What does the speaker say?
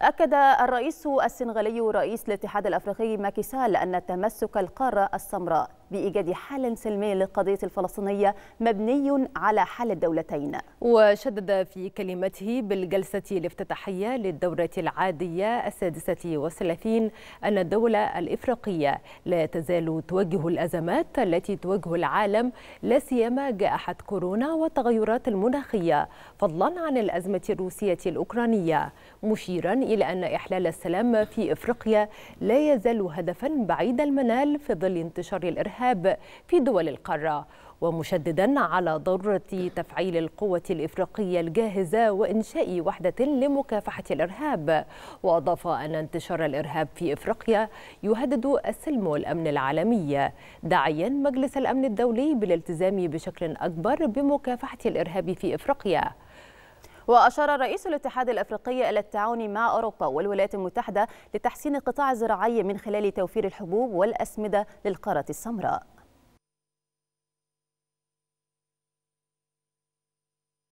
أكد الرئيس السنغالي رئيس الاتحاد الأفريقي ماكي سال أن تمسك القارة السمراء بإيجاد حال سلمي للقضية الفلسطينية مبني على حل الدولتين وشدد في كلمته بالجلسة الافتتاحية للدورة العادية السادسة والثلاثين أن الدولة الإفريقية لا تزال توجه الأزمات التي تواجه العالم لا سيما جائحة كورونا والتغيرات المناخية فضلا عن الأزمة الروسية الأوكرانية مشيرا إلى أن إحلال السلام في إفريقيا لا يزال هدفا بعيد المنال في ظل انتشار الإرهاب الإرهاب في دول القارة ومشددا على ضرورة تفعيل القوة الإفريقية الجاهزة وإنشاء وحدة لمكافحة الإرهاب وأضاف أن انتشار الإرهاب في إفريقيا يهدد السلم والأمن العالمي داعيا مجلس الأمن الدولي بالالتزام بشكل أكبر بمكافحة الإرهاب في إفريقيا وأشار رئيس الاتحاد الأفريقي إلى التعاون مع أوروبا والولايات المتحدة لتحسين القطاع الزراعي من خلال توفير الحبوب والأسمدة للقارة السمراء